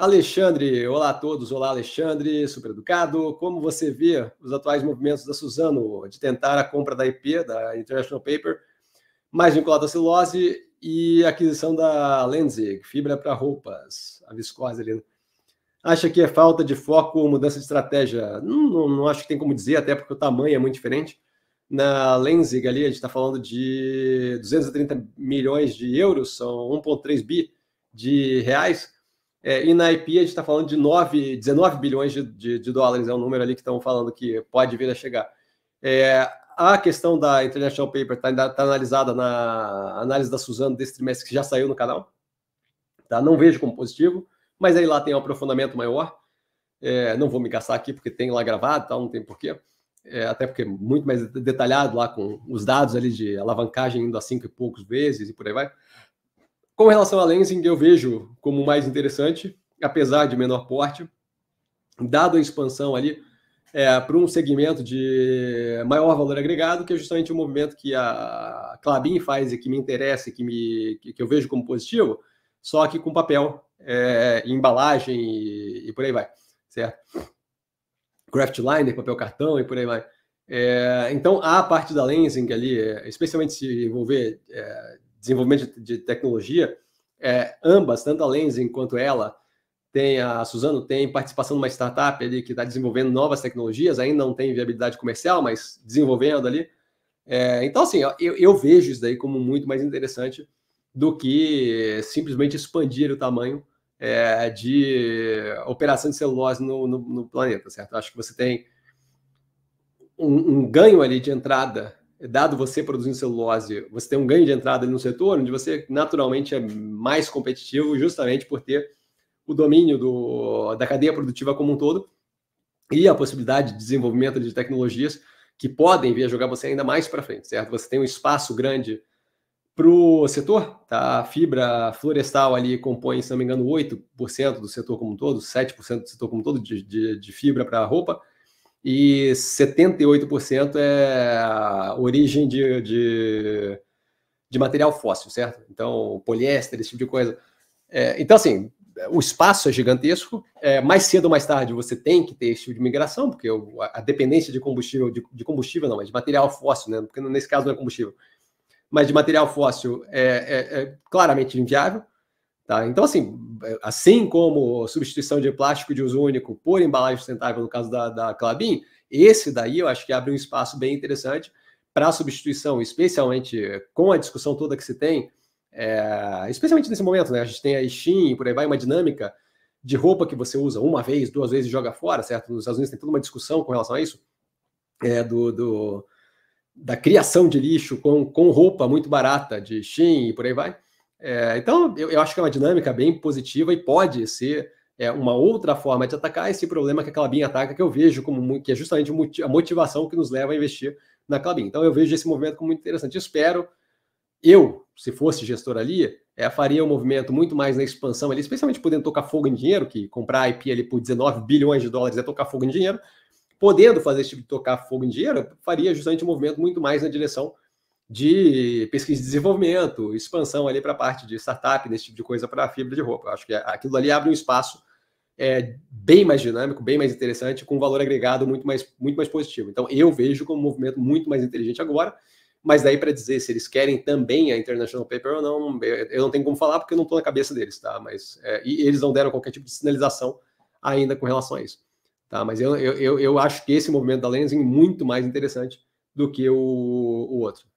Alexandre, olá a todos, olá Alexandre, super educado. Como você vê os atuais movimentos da Suzano de tentar a compra da IP, da International Paper, mais vinculada à celulose e aquisição da Lenzig, fibra para roupas, a viscose ali. Né? Acha que é falta de foco ou mudança de estratégia? Não, não, não, acho que tem como dizer, até porque o tamanho é muito diferente. Na Lenzig ali, a gente está falando de 230 milhões de euros, são 1,3 bi de reais é, e na IP a gente está falando de 9, 19 bilhões de, de, de, dólares, é um número ali que estão falando que pode vir a chegar. É, a questão da International Paper está tá analisada na análise da Suzano desse trimestre que já saiu no canal. Tá? Não vejo como positivo, mas aí lá tem um aprofundamento maior. É, não vou me caçar aqui porque tem lá gravado, tal, tá? não tem porquê. É, até porque é muito mais detalhado lá com os dados ali de alavancagem indo a cinco e poucos vezes e por aí vai. Com relação à Lensing, eu vejo como mais interessante, apesar de menor porte, dado a expansão ali é, para um segmento de maior valor agregado, que é justamente o movimento que a Clabin faz e que me interessa, que, me, que, eu vejo como positivo, só que com papel, é, embalagem e, e, por aí vai, certo? Craftliner, papel cartão e por aí vai. É, então, a parte da Lensing ali, é, especialmente se envolver é, desenvolvimento de tecnologia, é, ambas, tanto a Lens quanto ela, tem a Suzano tem participação numa startup ali que está desenvolvendo novas tecnologias, ainda não tem viabilidade comercial, mas desenvolvendo ali. É, então, assim, eu, eu, vejo isso daí como muito mais interessante do que simplesmente expandir o tamanho é, de operação de celulose no, no, no, planeta, certo? Acho que você tem um, um ganho ali de entrada dado você produzindo celulose, você tem um ganho de entrada no setor, onde você naturalmente é mais competitivo, justamente por ter o domínio do, da cadeia produtiva como um todo e a possibilidade de desenvolvimento de tecnologias que podem vir a jogar você ainda mais para frente, certo? Você tem um espaço grande para o setor, tá? A fibra florestal ali compõe, se não me engano, 8% do setor como um todo, 7% do setor como um todo de, de, de fibra para roupa e 78% é origem de, de, de, material fóssil, certo? Então, poliéster, esse tipo de coisa. É, então, assim, o espaço é gigantesco. É, mais cedo ou mais tarde você tem que ter esse tipo de migração, porque a, dependência de combustível, de, de, combustível não, mas de material fóssil, né? Porque nesse caso não é combustível, mas de material fóssil é, é, é claramente inviável. Tá? Então, assim, é, assim como a substituição de plástico de uso único por embalagem sustentável, no caso da, da Clabin, esse daí eu acho que abre um espaço bem interessante para a substituição, especialmente com a discussão toda que se tem, é, especialmente nesse momento, né? A gente tem a Steam, por aí vai, uma dinâmica de roupa que você usa uma vez, duas vezes e joga fora, certo? Nos Estados Unidos tem toda uma discussão com relação a isso, é, do, do da criação de lixo com, com roupa muito barata de Shein e por aí vai. É, então, eu, eu, acho que é uma dinâmica bem positiva e pode ser é, uma outra forma de atacar esse problema que a Clabin ataca, que eu vejo como que é justamente a motivação que nos leva a investir na Clabin. Então, eu vejo esse movimento como muito interessante. Espero, eu, se fosse gestor ali, é, faria um movimento muito mais na expansão ali, especialmente podendo tocar fogo em dinheiro, que comprar IP ali por 19 bilhões de dólares é tocar fogo em dinheiro. Podendo fazer esse tipo de tocar fogo em dinheiro, faria justamente um movimento muito mais na direção de pesquisa e desenvolvimento, expansão ali para a parte de startup, desse tipo de coisa para a fibra de roupa. Eu acho que aquilo ali abre um espaço é, bem mais dinâmico, bem mais interessante, com um valor agregado muito mais, muito mais positivo. Então, eu vejo como um movimento muito mais inteligente agora, mas daí para dizer se eles querem também a International Paper ou não, eu não tenho como falar porque eu não estou na cabeça deles, tá? Mas é, e eles não deram qualquer tipo de sinalização ainda com relação a isso. Tá, mas eu, eu, eu acho que esse movimento da lensing é muito mais interessante do que o, o outro.